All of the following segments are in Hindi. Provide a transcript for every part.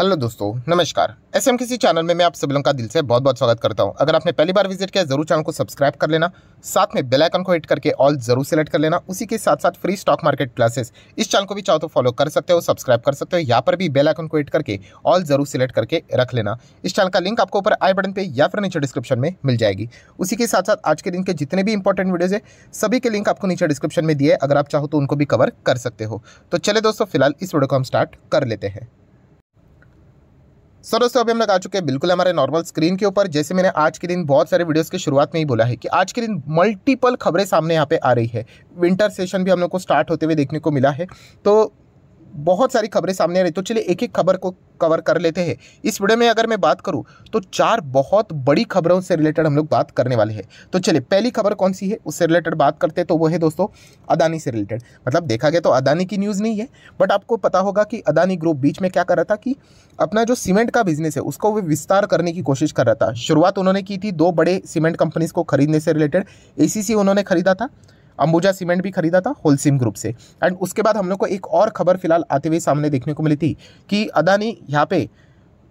हेलो दोस्तों नमस्कार एस एम किसी चैनल में मैं आप सभी लोगों का दिल से बहुत बहुत स्वागत करता हूं अगर आपने पहली बार विजिट किया जरूर चैनल को सब्सक्राइब कर लेना साथ में बेल आइकन को हिट करके ऑल जरूर सेलेक्ट कर लेना उसी के साथ साथ फ्री स्टॉक मार्केट क्लासेस इस चैनल को भी चाहो तो फॉलो कर सकते हो सब्सक्राइब कर सकते हो यहाँ पर भी बेल को हिट करके ऑल जरूर सेलेक्ट करके रख लेना इस चैनल का लिंक आपको ऊपर आई बटन पर या फिर नीचे डिस्क्रिप्शन में मिल जाएगी उसी के साथ साथ आज के दिन के जितने भी इंपॉर्टेंट वीडियोज है सभी के लिंक आपको नीचे डिस्क्रिप्शन में दिए अगर आप चाहो तो उनको भी कवर कर सकते हो तो चले दोस्तों फिलहाल इस वीडियो को हम स्टार्ट कर लेते हैं सर दोस्तों अभी हम लोग आ चुके हैं बिल्कुल हमारे नॉर्मल स्क्रीन के ऊपर जैसे मैंने आज के दिन बहुत सारे वीडियोस की शुरुआत में ही बोला है कि आज के दिन मल्टीपल खबरें सामने यहाँ पे आ रही है विंटर सेशन भी हम लोग को स्टार्ट होते हुए देखने को मिला है तो बहुत सारी खबरें सामने आ रही तो चलिए एक एक खबर को कवर कर लेते हैं इस वीडियो में अगर मैं बात करूँ तो चार बहुत बड़ी खबरों से रिलेटेड हम लोग बात करने वाले हैं तो चलिए पहली खबर कौन सी है उससे रिलेटेड बात करते हैं तो वो है दोस्तों अदानी से रिलेटेड मतलब देखा गया तो अदानी की न्यूज़ नहीं है बट आपको पता होगा कि अदानी ग्रुप बीच में क्या कर रहा था कि अपना जो सीमेंट का बिजनेस है उसको वो विस्तार करने की कोशिश कर रहा था शुरुआत उन्होंने की थी दो बड़े सीमेंट कंपनीज को खरीदने से रिलेटेड ए उन्होंने खरीदा था अंबुजा सीमेंट भी खरीदा था होलसिम ग्रुप से एंड उसके बाद हम लोग को एक और खबर फिलहाल आते हुए सामने देखने को मिली थी कि अदानी यहाँ पे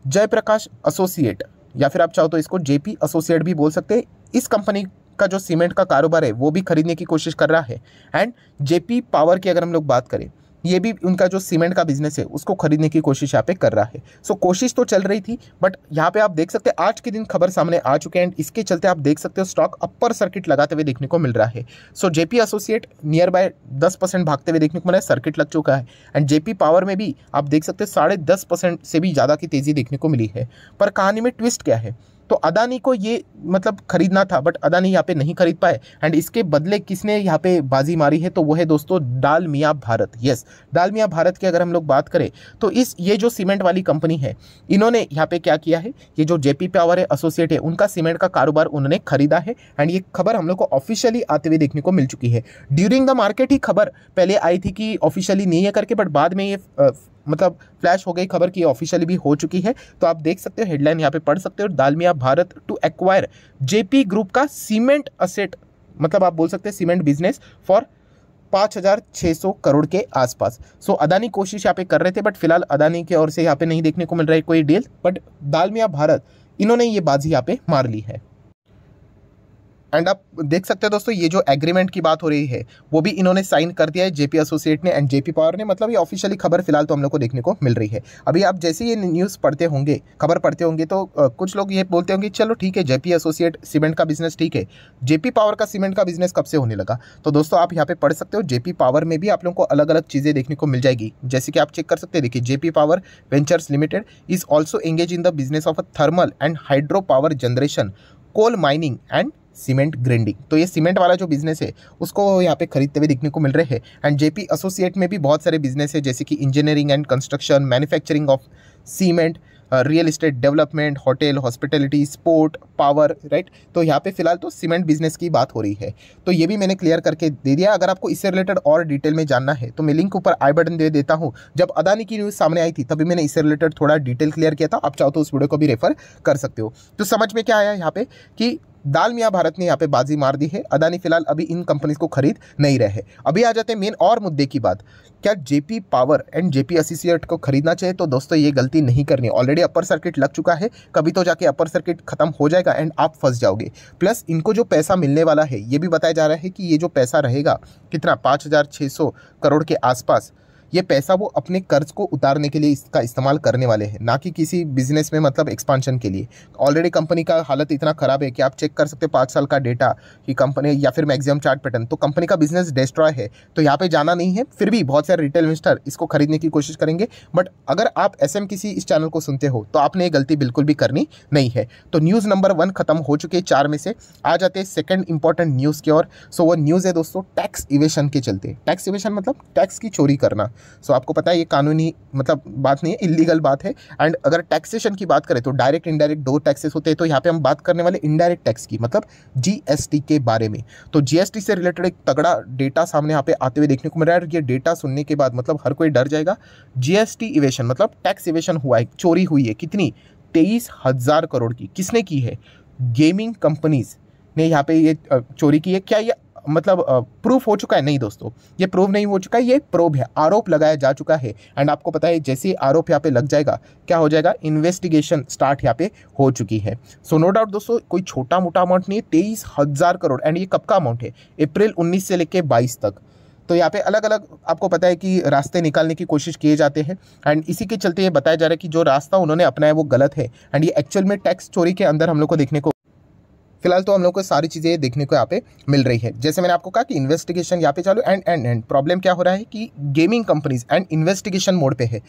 जयप्रकाश एसोसिएट या फिर आप चाहो तो इसको जेपी एसोसिएट भी बोल सकते हैं इस कंपनी का जो सीमेंट का कारोबार है वो भी खरीदने की कोशिश कर रहा है एंड जेपी पावर की अगर हम लोग बात करें ये भी उनका जो सीमेंट का बिजनेस है उसको खरीदने की कोशिश यहाँ पे कर रहा है सो so, कोशिश तो चल रही थी बट यहाँ पे आप देख सकते हैं आज के दिन खबर सामने आ चुके हैं एंड इसके चलते आप देख सकते हो स्टॉक अपर सर्किट लगाते हुए देखने को मिल रहा है so Jaypee associate nearby दस परसेंट भागते हुए देखने को मिला है सर्किट लग चुका है एंड जेपी पावर में भी आप देख सकते हो साढ़े दस परसेंट से भी ज़्यादा की तेज़ी देखने को मिली है पर कहानी में ट्विस्ट क्या है तो अदानी को ये मतलब खरीदना था बट अदानी यहाँ पे नहीं खरीद पाए एंड इसके बदले किसने यहाँ पे बाजी मारी है तो वो है दोस्तों डाल मियाँ भारत यस डाल मियाँ भारत की अगर हम लोग बात करें तो इस ये जो सीमेंट वाली कंपनी है इन्होंने यहाँ पे क्या किया है ये जो जेपी पावर है एसोसिएट है उनका सीमेंट का कारोबार उन्होंने खरीदा है एंड ये खबर हम लोग को ऑफिशियली आते हुए देखने को मिल चुकी है ड्यूरिंग द मार्केट ही खबर पहले आई थी कि ऑफिशियली नहीं है करके बट बाद में ये मतलब फ्लैश हो गई खबर कि ऑफिशियली भी हो चुकी है तो आप देख सकते हो हेडलाइन यहाँ पे पढ़ सकते हो Dalmia Bharat to acquire Jaypee group का सीमेंट असेट मतलब आप बोल सकते हैं सीमेंट बिजनेस फॉर पाँच हज़ार छः सौ करोड़ के आसपास सो so, अदानी कोशिश यहाँ पे कर रहे थे बट फिलहाल अदानी की ओर से यहाँ पे नहीं देखने को मिल रहा है कोई डील बट दालमिया भारत इन्होंने ये बाजी यहाँ पे मार ली है एंड आप देख सकते हैं दोस्तों ये जो एग्रीमेंट की बात हो रही है वो भी इन्होंने साइन कर दिया है जेपी एसोसिएट ने एंड जेपी पावर ने मतलब ये ऑफिशियली खबर फिलहाल तो हम लोग को देखने को मिल रही है अभी आप जैसे ये न्यूज़ पढ़ते होंगे खबर पढ़ते होंगे तो कुछ लोग ये बोलते होंगे चलो ठीक है जेपी एसोसिएट सीमेंट का बिजनेस ठीक है जेपी पावर का सीमेंट का बिजनेस कब से होने लगा तो दोस्तों आप यहाँ पे पढ़ सकते हो जेपी पावर में भी आप लोगों को अलग अलग चीज़ें देखने को मिल जाएगी जैसे कि आप चेक कर सकते हैं देखिए Jaypee power ventures limited is also engage in the business of a thermal and hydro power generation coal mining and cement grinding तो ये सीमेंट वाला जो बिजनेस है उसको यहाँ पे खरीदते हुए देखने को मिल रहे हैं एंड जेपी एसोसिएट में भी बहुत सारे बिजनेस है जैसे कि engineering and construction manufacturing of cement real estate development hotel hospitality sport power right तो यहाँ पे फिलहाल तो सीमेंट बिजनेस की बात हो रही है तो ये भी मैंने क्लियर करके दे दिया अगर आपको इससे रिलेटेड और डिटेल में जानना है तो मैं लिंक ऊपर आई बटन दे देता हूँ जब अदानी की न्यूज़ सामने आई थी तभी मैंने इससे रिलेटेड थोड़ा डिटेल क्लियर किया था आप चाहो तो उस वीडियो को भी रेफर कर सकते हो तो समझ में क्या आया यहाँ पे कि दाल मियाँ भारत ने यहाँ पे बाजी मार दी है अदानी फिलहाल अभी इन कंपनीज को खरीद नहीं रहे अभी आ जाते हैं मेन और मुद्दे की बात क्या Jaypee power and Jaypee associate को खरीदना चाहिए तो दोस्तों ये गलती नहीं करनी ऑलरेडी अपर सर्किट लग चुका है कभी तो जाके अपर सर्किट खत्म हो जाएगा एंड आप फंस जाओगे प्लस इनको जो पैसा मिलने वाला है ये भी बताया जा रहा है कि ये जो पैसा रहेगा कितना पाँच हज़ार छः सौ करोड़ के आसपास ये पैसा वो अपने कर्ज को उतारने के लिए इसका इस्तेमाल करने वाले हैं ना कि किसी बिजनेस में मतलब एक्सपांशन के लिए ऑलरेडी कंपनी का हालत इतना ख़राब है कि आप चेक कर सकते हैं पाँच साल का डेटा कि कंपनी या फिर मैक्सिमम चार्ट पैटर्न तो कंपनी का बिजनेस डिस्ट्रॉय है तो यहाँ पर जाना नहीं है फिर भी बहुत सारे रिटेल इन्वेस्टर इसको खरीदने की कोशिश करेंगे बट अगर आप एस किसी इस चैनल को सुनते हो तो आपने ये गलती बिल्कुल भी करनी नहीं है तो न्यूज़ नंबर वन खत्म हो चुके चार में से आ जाते हैं सेकेंड इंपॉर्टेंट न्यूज़ की ओर सो वो न्यूज़ है दोस्तों टैक्स इवेशन के चलते टैक्स इवेशन मतलब टैक्स की चोरी करना सो आपको पता है ये कानूनी मतलब बात नहीं है इलीगल बात है एंड अगर टैक्सेशन की बात करें तो डायरेक्ट इनडायरेक्ट दो टैक्सेस होते हैं तो यहाँ पे हम बात करने वाले इनडायरेक्ट टैक्स की मतलब जीएसटी के बारे में तो जीएसटी से रिलेटेड एक तगड़ा डेटा सामने यहाँ पे आते हुए देखने को मिल रहा है ये डेटा सुनने के बाद मतलब हर कोई डर जाएगा जीएसटी इवेशन मतलब टैक्स इवेशन हुआ है चोरी हुई है कितनी तेईस करोड़ की किसने की है गेमिंग कंपनीज ने यहाँ पे ये चोरी की है क्या ये मतलब प्रूफ हो चुका है नहीं दोस्तों ये प्रूफ नहीं हो चुका है ये प्रोब है आरोप लगाया जा चुका है एंड आपको पता है जैसे आरोप यहाँ पे लग जाएगा क्या हो जाएगा इन्वेस्टिगेशन स्टार्ट यहाँ पे हो चुकी है सो नो डाउट दोस्तों कोई छोटा मोटा अमाउंट नहीं है तेईस हज़ार करोड़ एंड ये कब का अमाउंट है अप्रैल उन्नीस से लेकर बाईस तक तो यहाँ पे अलग अलग आपको पता है कि रास्ते निकालने की कोशिश किए जाते हैं एंड इसी के चलते ये बताया जा रहा है कि जो रास्ता उन्होंने अपनाया वो गलत है एंड ये एक्चुअल में टैक्स चोरी के अंदर हम लोग को देखने को फिलहाल तो हम लोग को सारी चीज़ें देखने को यहाँ पे मिल रही है जैसे मैंने आपको कहा कि इन्वेस्टिगेशन यहाँ पे चालू एंड एंड एंड प्रॉब्लम क्या हो रहा है कि gaming companies and investigation mode पे है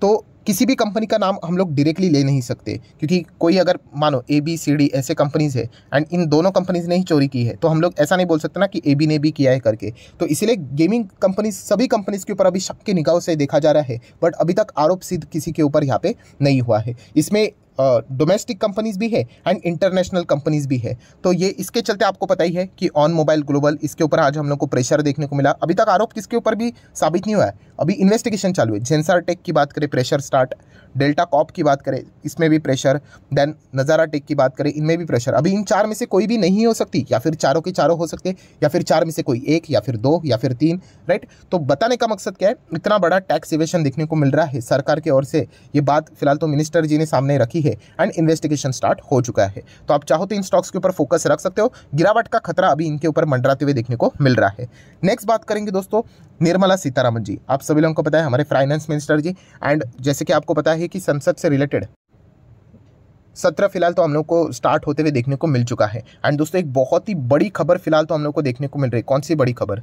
तो किसी भी कंपनी का नाम हम लोग डायरेक्टली ले नहीं सकते क्योंकि कोई अगर मानो ए बी सी डी ऐसे कंपनीज है एंड इन दोनों कंपनीज ने ही चोरी की है तो हम लोग ऐसा नहीं बोल सकते ना कि ए बी ने भी किया है करके तो इसीलिए गेमिंग कंपनीज सभी कंपनीज के ऊपर अभी शक के निगाहों से देखा जा रहा है बट अभी तक आरोप सिद्ध किसी के ऊपर यहाँ पे नहीं हुआ है इसमें डोमेस्टिक कंपनीज भी है एंड इंटरनेशनल कंपनीज भी है तो ये इसके चलते आपको पता ही है कि ऑन मोबाइल ग्लोबल इसके ऊपर आज हम लोग को प्रेशर देखने को मिला अभी तक आरोप किसके ऊपर भी साबित नहीं हुआ है अभी इन्वेस्टिगेशन चालू है जेंसार टेक की बात करें प्रेशर स्टार्ट डेल्टा कॉप की बात करें इसमें भी प्रेशर देन नज़ारा टेक की बात करें इनमें भी प्रेशर अभी इन चार में से कोई भी नहीं हो सकती या फिर चारों के चारों हो सकते या फिर चार में से कोई एक या फिर दो या फिर तीन राइट तो बताने का मकसद क्या है इतना बड़ा टैक्स इवेशन देखने को मिल रहा है सरकार की ओर से ये बात फिलहाल तो मिनिस्टर जी ने सामने रखी है एंड इन्वेस्टिगेशन स्टार्ट हो चुका है तो आप चाहो तो इन स्टॉक्स के ऊपर फोकस रख सकते हो गिरावट का खतरा अभी इनके ऊपर मंडराते हुए देखने को मिल रहा है नेक्स्ट बात करेंगे दोस्तों निर्मला सीतारामन जी आप सभी लोगों को पता है हमारे फाइनेंस मिनिस्टर जी एंड जैसे कि आपको पता है कि संसद से रिलेटेड सत्र फिलहाल तो हम लोग को स्टार्ट होते हुए देखने को मिल चुका है एंड दोस्तों एक बहुत ही बड़ी खबर फिलहाल तो हम लोग को देखने को मिल रही है कौन सी बड़ी खबर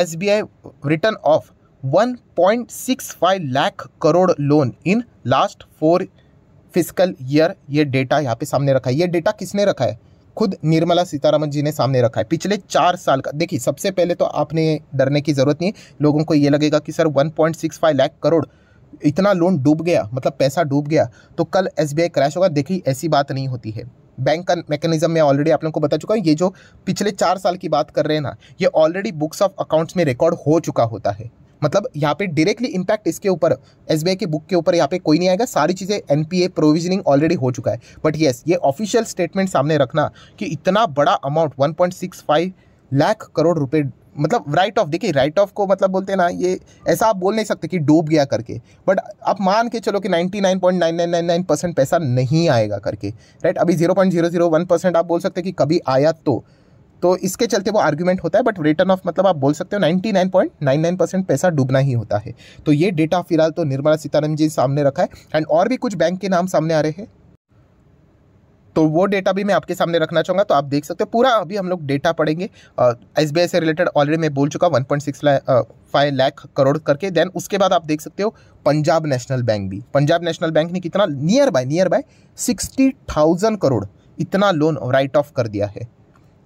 S B I written off 1.65 lakh crore loan in last four fiscal year ये डेटा यहाँ पे सामने रखा है ये डेटा किसने रखा है खुद निर्मला सीतारामन जी ने सामने रखा है पिछले चार साल का देखिए सबसे पहले तो आपने डरने की ज़रूरत नहीं लोगों को ये लगेगा कि सर 1.65 लाख करोड़ इतना लोन डूब गया मतलब पैसा डूब गया तो कल एस क्रैश होगा देखिए ऐसी बात नहीं होती है बैंक का मैकेनिज्म मैं ऑलरेडी आप लोगों को बता चुका हूँ ये जो पिछले चार साल की बात कर रहे हैं ना ये ऑलरेडी बुक्स ऑफ अकाउंट्स में रिकॉर्ड हो चुका होता है मतलब यहाँ पे डायरेक्टली इम्पैक्ट इसके ऊपर एस के बुक के ऊपर यहाँ पे कोई नहीं आएगा सारी चीज़ें एन प्रोविजनिंग ऑलरेडी हो चुका है बट येस ये ऑफिशियल स्टेटमेंट सामने रखना कि इतना बड़ा अमाउंट वन लाख करोड़ रुपये मतलब राइट ऑफ देखिए राइट ऑफ को मतलब बोलते हैं ना ये ऐसा आप बोल नहीं सकते कि डूब गया करके बट आप मान के चलो कि 99.9999 परसेंट पैसा नहीं आएगा करके राइट अभी 0.001 परसेंट आप बोल सकते कि कभी आया तो तो इसके चलते वो आर्ग्यूमेंट होता है बट रिटर्न ऑफ मतलब आप बोल सकते हो 99.99 परसेंट पैसा डूबना ही होता है तो ये डेटा फिलहाल तो निर्मला सीतारामन जी सामने रखा है एंड और भी कुछ बैंक के नाम सामने आ रहे हैं तो वो डेटा भी मैं आपके सामने रखना चाहूँगा तो आप देख सकते हो पूरा अभी हम लोग डेटा पढ़ेंगे एस uh, से रिलेटेड ऑलरेडी मैं बोल चुका one point six five lakh crore करके देन उसके बाद आप देख सकते हो पंजाब नेशनल बैंक भी पंजाब नेशनल बैंक ने कितना nearby nearby sixty thousand crore इतना लोन राइट ऑफ कर दिया है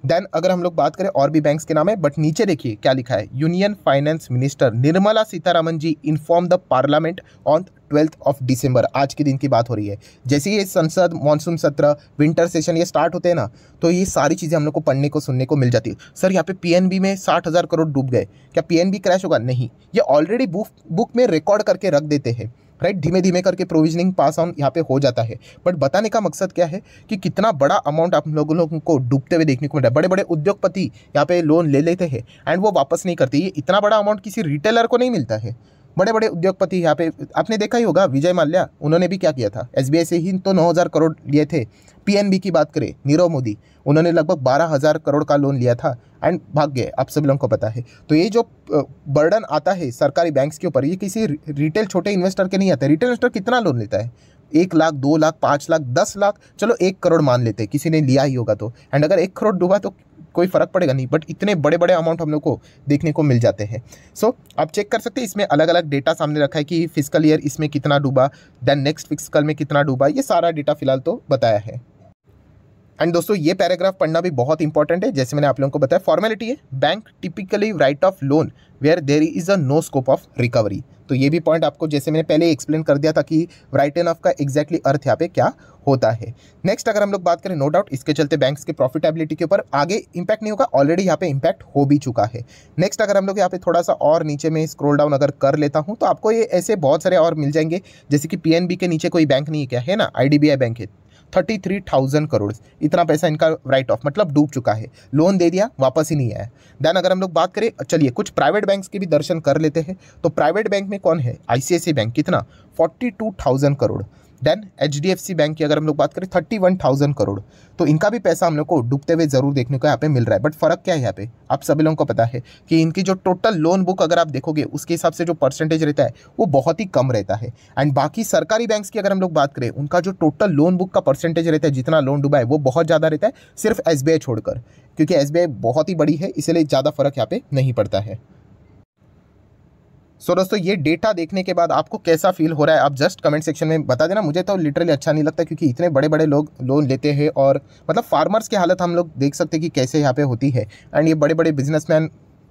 देन अगर हम लोग बात करें और भी बैंक्स के नाम है बट नीचे देखिए क्या लिखा है union finance minister Nirmala Sitharaman ji inform the parliament on twelfth of December आज के दिन की बात हो रही है जैसे ही ये संसद मानसून सत्र विंटर सेशन ये स्टार्ट होते हैं ना तो ये सारी चीज़ें हम लोग को पढ़ने को सुनने को मिल जाती है सर यहाँ पे पी में साठ हज़ार करोड़ डूब गए क्या पी क्रैश होगा नहीं ये ऑलरेडी बुक बुक में रिकॉर्ड करके रख देते हैं राइट धीमे धीमे करके प्रोविजनिंग पास ऑन यहाँ पे हो जाता है बट बताने का मकसद क्या है कि कितना बड़ा अमाउंट आप लोगों लोगों को डूबते हुए देखने को मिल रहा है बड़े बड़े उद्योगपति यहाँ पे लोन ले लेते हैं एंड वो वापस नहीं करते ये इतना बड़ा अमाउंट किसी रिटेलर को नहीं मिलता है बड़े बड़े उद्योगपति यहाँ पे आपने देखा ही होगा विजय माल्या उन्होंने भी क्या किया था एस से ही तो नौ करोड़ लिए थे पीएनबी की बात करें नीरव मोदी उन्होंने लगभग बारह हज़ार करोड़ का लोन लिया था एंड भाग गए आप सभी लोगों को पता है तो ये जो बर्डन आता है सरकारी बैंक्स के ऊपर ये किसी रिटेल छोटे इन्वेस्टर के नहीं आता रिटेल इन्वेस्टर कितना लोन लेता है एक लाख दो लाख पाँच लाख दस लाख चलो एक करोड़ मान लेते किसी ने लिया ही होगा तो एंड अगर एक करोड़ डूबा तो कोई फ़र्क पड़ेगा नहीं बट इतने बड़े बड़े अमाउंट हम लोग को देखने को मिल जाते हैं सो so, आप चेक कर सकते हैं इसमें अलग अलग डेटा सामने रखा है कि फिजिकल ईयर इसमें कितना डूबा देन नेक्स्ट फिजिकल में कितना डूबा ये सारा डेटा फिलहाल तो बताया है एंड दोस्तों ये पैराग्राफ पढ़ना भी बहुत इंपॉर्टेंट है जैसे मैंने आप लोगों को बताया फॉर्मेलिटी है bank typically write off loan where there is a no scope of recovery तो ये भी पॉइंट आपको जैसे मैंने पहले एक्सप्लेन कर दिया था कि राइट एंड ऑफ का exactly अर्थ यहाँ पे क्या होता है नेक्स्ट अगर हम लोग बात करें नो डाउट इसके चलते बैंक्स के प्रॉफिटेबिलिटी के ऊपर आगे इंपैक्ट नहीं होगा ऑलरेडी यहाँ पे इंपैक्ट हो भी चुका है नेक्स्ट अगर हम लोग यहाँ पे थोड़ा सा और नीचे में स्क्रोल डाउन अगर कर लेता हूँ तो आपको ये ऐसे बहुत सारे और मिल जाएंगे जैसे कि पी के नीचे कोई बैंक नहीं क्या है ना आई बैंक है थर्टी थ्री थाउजेंड करोड़ इतना पैसा इनका राइट ऑफ मतलब डूब चुका है लोन दे दिया वापस ही नहीं आया देन अगर हम लोग बात करें चलिए कुछ प्राइवेट बैंक्स के भी दर्शन कर लेते हैं तो प्राइवेट बैंक में कौन है आई बैंक कितना forty two thousand crore then H bank की अगर हम लोग बात करें थर्टी वन थाउजेंड करोड़ तो इनका भी पैसा हम लोग को डूबते हुए जरूर देखने को यहाँ पे मिल रहा है बट फर्क क्या है यहाँ पे आप सभी लोगों को पता है कि इनकी जो टोटल लोन बुक अगर आप देखोगे उसके हिसाब से जो परसेंटेज रहता है वो बहुत ही कम रहता है एंड बाकी सरकारी बैंक्स की अगर हम लोग बात करें उनका जो टोटल लोन बुक का परसेंटेज रहता है जितना लोन डूबा है वो बहुत ज़्यादा रहता है सिर्फ एस छोड़कर क्योंकि एस बहुत ही बड़ी है इसलिए ज़्यादा फर्क यहाँ पे नहीं पड़ता है सो so, दोस्तों ये डेटा देखने के बाद आपको कैसा फील हो रहा है आप जस्ट कमेंट सेक्शन में बता देना मुझे तो लिटरली अच्छा नहीं लगता क्योंकि इतने बड़े बड़े लोग लोन लेते हैं और मतलब फार्मर्स की हालत हम लोग देख सकते हैं कि कैसे यहाँ पे होती है एंड ये बड़े बड़े बिजनेसमैन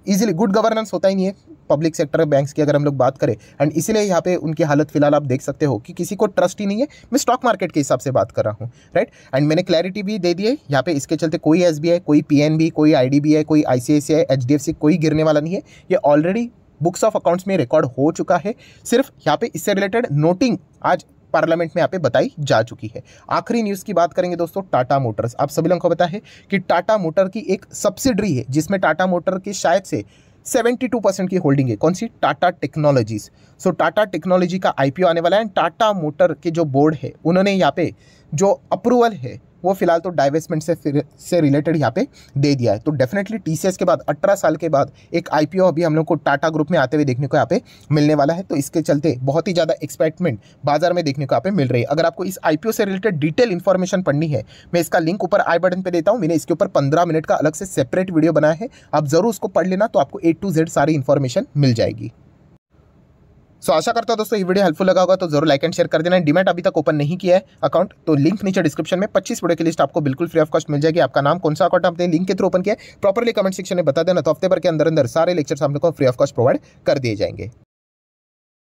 ईजिली गुड गवर्नेंस होता ही नहीं है पब्लिक सेक्टर बैंक्स की अगर हम लोग बात करें एंड इसीलिए यहाँ पे उनकी हालत फिलहाल आप देख सकते हो कि किसी को ट्रस्ट ही नहीं है मैं स्टॉक मार्केट के हिसाब से बात कर रहा हूँ राइट एंड मैंने क्लैरिटी भी दे दी है यहाँ पे इसके चलते कोई एस कोई पी कोई आई कोई आई कोई आई कोई गिरने वाला नहीं है ये ऑलरेडी बुक्स ऑफ अकाउंट्स में रिकॉर्ड हो चुका है सिर्फ यहाँ पे इससे रिलेटेड नोटिंग आज पार्लियामेंट में यहाँ पे बताई जा चुकी है आखिरी न्यूज़ की बात करेंगे दोस्तों टाटा मोटर्स आप सभी लोगों को पता है कि टाटा मोटर की एक सब्सिडरी है जिसमें टाटा मोटर की शायद से 72 परसेंट की होल्डिंग है कौन सी Tata technologies so Tata technology का आईपीओ आने वाला है एंड टाटा मोटर के जो बोर्ड है उन्होंने यहाँ पे जो अप्रूवल है वो फिलहाल तो डाइवेस्टमेंट से से रिलेटेड यहाँ पे दे दिया है तो डेफिनेटली टी के बाद अठारह साल के बाद एक आई अभी हम लोग को टाटा ग्रुप में आते हुए देखने को यहाँ पे मिलने वाला है तो इसके चलते बहुत ही ज़्यादा एक्साइटमेंट बाजार में देखने को यहाँ पे मिल रही है अगर आपको इस आई से रिलेटेड डिटेल इन्फॉर्मेशन पढ़नी है मैं इसका लिंक ऊपर आई बटन पर देता हूँ मैंने इसके ऊपर पंद्रह मिनट का अलग से सेपरेट वीडियो बनाया है आप ज़रूर उसको पढ़ लेना तो आपको ए टू जेड सारी इन्फॉर्मेशन मिल जाएगी सो आशा करता हूँ दोस्तों ये वीडियो हेल्पफुल लगा होगा तो जरूर लाइक एंड शेयर कर देना डिमेट अभी तक ओपन नहीं किया है अकाउंट तो लिंक नीचे डिस्क्रिप्शन में पच्चीस वीडियो की लिस्ट आपको बिल्कुल फ्री ऑफ कॉस्ट मिल जाएगी आपका नाम कौन सा अकाउंट आपने लिंक के थ्रू ओपन किया प्रॉपरली कमेंट सेक्शन में बता देना तो हफ्ते भर के अंदर अंदर सारे लेक्चर्स आपको लोग फ्री ऑफ कॉस्ट प्रोवाइड कर दिए जाएंगे